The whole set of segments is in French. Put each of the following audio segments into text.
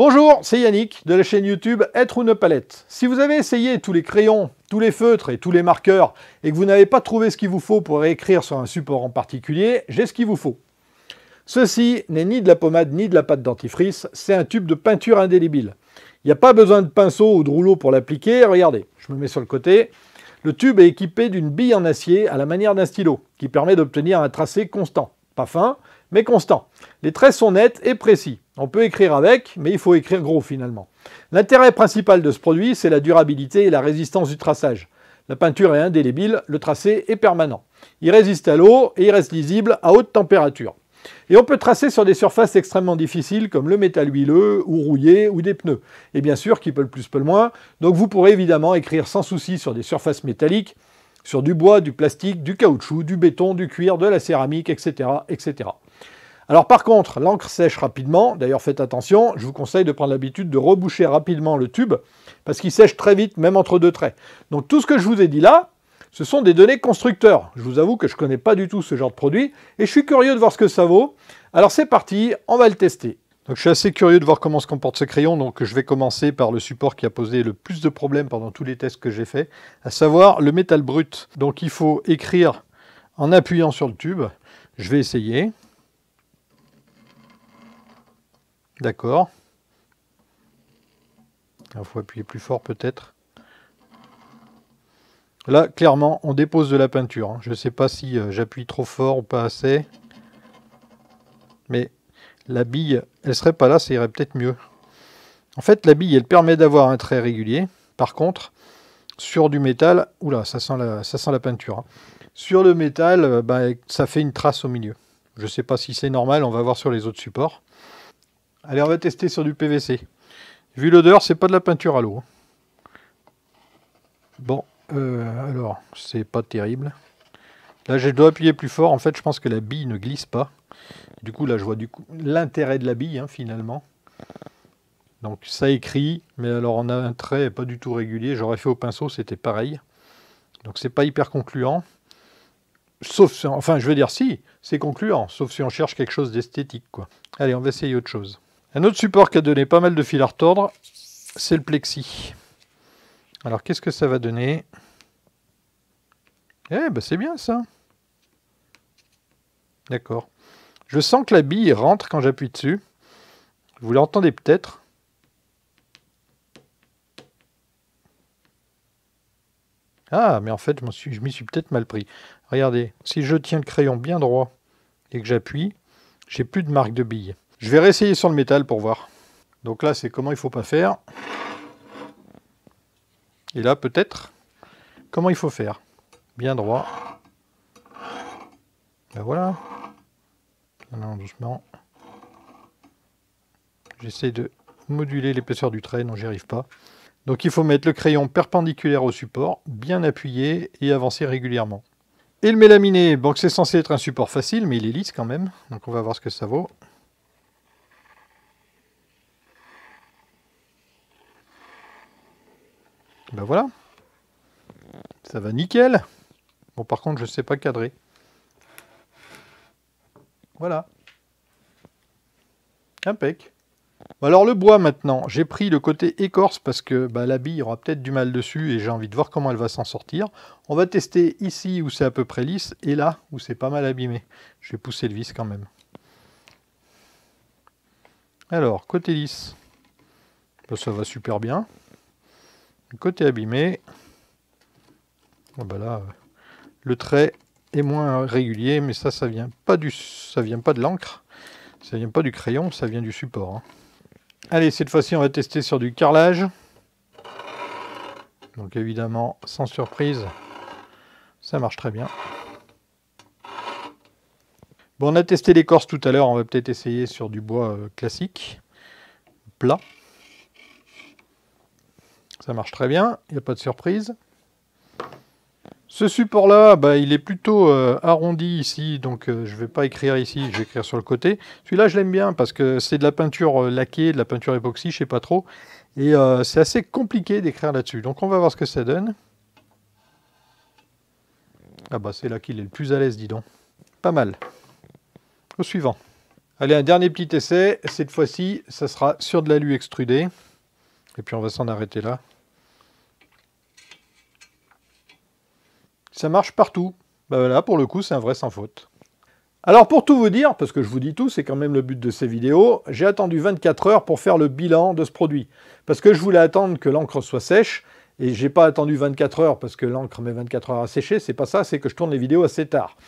Bonjour, c'est Yannick de la chaîne YouTube Être ou ne palette. Si vous avez essayé tous les crayons, tous les feutres et tous les marqueurs et que vous n'avez pas trouvé ce qu'il vous faut pour écrire sur un support en particulier, j'ai ce qu'il vous faut. Ceci n'est ni de la pommade ni de la pâte dentifrice, c'est un tube de peinture indélébile. Il n'y a pas besoin de pinceau ou de rouleau pour l'appliquer, regardez, je me mets sur le côté. Le tube est équipé d'une bille en acier à la manière d'un stylo, qui permet d'obtenir un tracé constant. Pas fin, mais constant. Les traits sont nets et précis. On peut écrire avec, mais il faut écrire gros finalement. L'intérêt principal de ce produit, c'est la durabilité et la résistance du traçage. La peinture est indélébile, le tracé est permanent. Il résiste à l'eau et il reste lisible à haute température. Et on peut tracer sur des surfaces extrêmement difficiles comme le métal huileux ou rouillé ou des pneus. Et bien sûr, qui peut le plus peut le moins. Donc vous pourrez évidemment écrire sans souci sur des surfaces métalliques, sur du bois, du plastique, du caoutchouc, du béton, du cuir, de la céramique, etc. etc. Alors par contre, l'encre sèche rapidement, d'ailleurs faites attention, je vous conseille de prendre l'habitude de reboucher rapidement le tube, parce qu'il sèche très vite, même entre deux traits. Donc tout ce que je vous ai dit là, ce sont des données constructeurs. Je vous avoue que je ne connais pas du tout ce genre de produit, et je suis curieux de voir ce que ça vaut. Alors c'est parti, on va le tester. Donc je suis assez curieux de voir comment se comporte ce crayon, donc je vais commencer par le support qui a posé le plus de problèmes pendant tous les tests que j'ai fait, à savoir le métal brut. Donc il faut écrire en appuyant sur le tube. Je vais essayer. D'accord. Il faut appuyer plus fort peut-être. Là, clairement, on dépose de la peinture. Hein. Je ne sais pas si euh, j'appuie trop fort ou pas assez. Mais la bille, elle serait pas là, ça irait peut-être mieux. En fait, la bille, elle permet d'avoir un trait régulier. Par contre, sur du métal, oula, ça sent la, ça sent la peinture. Hein. Sur le métal, euh, bah, ça fait une trace au milieu. Je ne sais pas si c'est normal, on va voir sur les autres supports. Allez, on va tester sur du PVC. Vu l'odeur, c'est pas de la peinture à l'eau. Hein. Bon, euh, alors, c'est pas terrible. Là, je dois appuyer plus fort. En fait, je pense que la bille ne glisse pas. Du coup, là, je vois du coup l'intérêt de la bille, hein, finalement. Donc, ça écrit, mais alors on a un trait pas du tout régulier. J'aurais fait au pinceau, c'était pareil. Donc, c'est pas hyper concluant. Sauf, enfin, je veux dire, si, c'est concluant. Sauf si on cherche quelque chose d'esthétique, quoi. Allez, on va essayer autre chose. Un autre support qui a donné pas mal de fil à retordre, c'est le plexi. Alors qu'est-ce que ça va donner Eh ben c'est bien ça. D'accord. Je sens que la bille rentre quand j'appuie dessus. Vous l'entendez peut-être. Ah, mais en fait, je m'y suis peut-être mal pris. Regardez, si je tiens le crayon bien droit et que j'appuie, j'ai plus de marque de bille. Je vais réessayer sur le métal pour voir. Donc là, c'est comment il faut pas faire. Et là, peut-être, comment il faut faire. Bien droit. Ben voilà. doucement. J'essaie de moduler l'épaisseur du trait, non, j'y arrive pas. Donc il faut mettre le crayon perpendiculaire au support, bien appuyé et avancer régulièrement. Et le mélaminé, bon, c'est censé être un support facile, mais il est lisse quand même, donc on va voir ce que ça vaut. Ben voilà. Ça va nickel. Bon, par contre, je sais pas cadrer. Voilà. Impec. Bah alors le bois maintenant, j'ai pris le côté écorce parce que bah, la bille aura peut-être du mal dessus et j'ai envie de voir comment elle va s'en sortir. On va tester ici où c'est à peu près lisse et là où c'est pas mal abîmé. Je vais pousser le vis quand même. Alors côté lisse, ça va super bien côté abîmé, ah, bah là, euh, le trait est moins régulier, mais ça, ça vient pas du, ça vient pas de l'encre, ça vient pas du crayon, ça vient du support. Hein. Allez, cette fois-ci, on va tester sur du carrelage. Donc évidemment, sans surprise, ça marche très bien. Bon, on a testé l'écorce tout à l'heure, on va peut-être essayer sur du bois euh, classique, plat. Ça marche très bien, il n'y a pas de surprise. Ce support-là, bah, il est plutôt euh, arrondi ici, donc euh, je ne vais pas écrire ici, je vais écrire sur le côté. Celui-là, je l'aime bien parce que c'est de la peinture euh, laquée, de la peinture époxy, je ne sais pas trop. Et c'est assez compliqué d'écrire là-dessus. Donc on va voir ce que ça donne. Ah bah c'est là qu'il est le plus à l'aise, dis donc. Pas mal. Au suivant. Allez, un dernier petit essai. Cette fois-ci, ça sera sur de l'alu extrudé. Et puis on va s'en arrêter là. Ça marche partout. Ben bah là, pour le coup, c'est un vrai sans faute. Alors pour tout vous dire, parce que je vous dis tout, c'est quand même le but de ces vidéos, j'ai attendu 24 heures pour faire le bilan de ce produit. Parce que je voulais attendre que l'encre soit sèche, et j'ai pas attendu 24 heures parce que l'encre met 24 heures à sécher, c'est pas ça, c'est que je tourne les vidéos assez tard.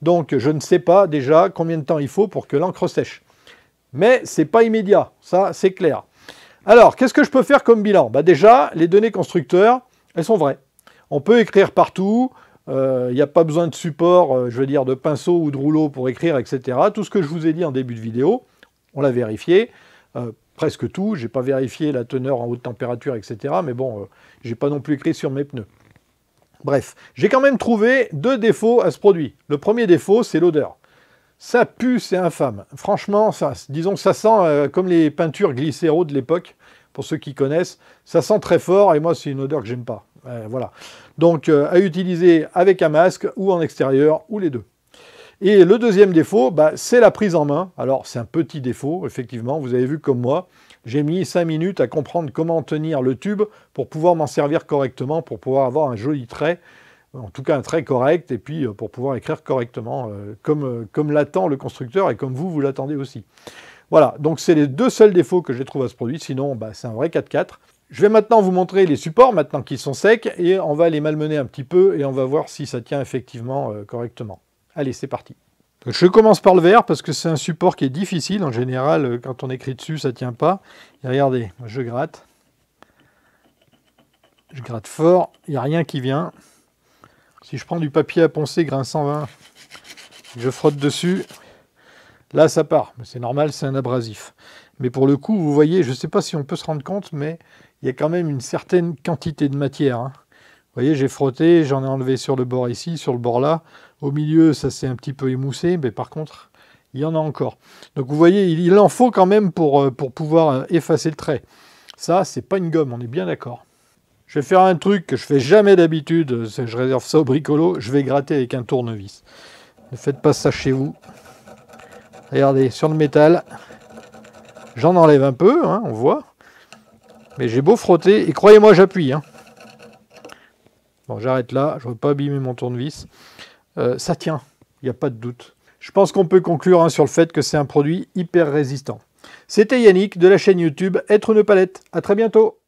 Donc je ne sais pas déjà combien de temps il faut pour que l'encre sèche. Mais c'est pas immédiat, ça c'est clair. Alors, qu'est-ce que je peux faire comme bilan bah Déjà, les données constructeurs, elles sont vraies. On peut écrire partout, il euh, n'y a pas besoin de support, euh, je veux dire, de pinceau ou de rouleau pour écrire, etc. Tout ce que je vous ai dit en début de vidéo, on l'a vérifié. Euh, presque tout. J'ai pas vérifié la teneur en haute température, etc. Mais bon, je n'ai pas non plus écrit sur mes pneus. Bref, j'ai quand même trouvé deux défauts à ce produit. Le premier défaut, c'est l'odeur. Ça pue, c'est infâme. Franchement, ça, disons, ça sent comme les peintures glycéro de l'époque. Pour ceux qui connaissent, ça sent très fort et moi, c'est une odeur que j'aime pas. Euh, voilà. Donc euh, à utiliser avec un masque ou en extérieur ou les deux. Et le deuxième défaut, bah, c'est la prise en main. Alors c'est un petit défaut, effectivement, vous avez vu comme moi, j'ai mis 5 minutes à comprendre comment tenir le tube pour pouvoir m'en servir correctement, pour pouvoir avoir un joli trait, en tout cas un trait correct, et puis euh, pour pouvoir écrire correctement, comme, l'attend le constructeur et comme vous, vous l'attendez aussi. Voilà, donc c'est les deux seuls défauts que j'ai trouvé à ce produit, sinon bah, c'est un vrai 4x4. Je vais maintenant vous montrer les supports, maintenant qu'ils sont secs, et on va les malmener un petit peu, et on va voir si ça tient effectivement euh, correctement. Allez, c'est parti. Je commence par le verre, parce que c'est un support qui est difficile. En général, euh, quand on écrit dessus, ça tient pas. Et regardez, je gratte. Je gratte fort, il n'y a rien qui vient. Si je prends du papier à poncer grain 120, je frotte dessus, là ça part. C'est normal, c'est un abrasif. Mais pour le coup, vous voyez, je ne sais pas si on peut se rendre compte, mais il y a quand même une certaine quantité de matière. Hein. Vous voyez, j'ai frotté, j'en ai enlevé sur le bord ici, sur le bord là. Au milieu, ça s'est un petit peu émoussé, mais par contre, il y en a encore. Donc vous voyez, il, en faut quand même pour, euh, pour pouvoir euh, effacer le trait. Ça, c'est pas une gomme, on est bien d'accord. Je vais faire un truc que je fais jamais d'habitude, je réserve ça au bricolo, je vais gratter avec un tournevis. Ne faites pas ça chez vous. Regardez, sur le métal, j'en enlève un peu, hein, on voit. Mais j'ai beau frotter, et croyez-moi, j'appuie. Hein. Bon, j'arrête là, je ne veux pas abîmer mon tournevis. Euh, ça tient, il n'y a pas de doute. Je pense qu'on peut conclure hein, sur le fait que c'est un produit hyper résistant. C'était Yannick de la chaîne YouTube Être une palette. À très bientôt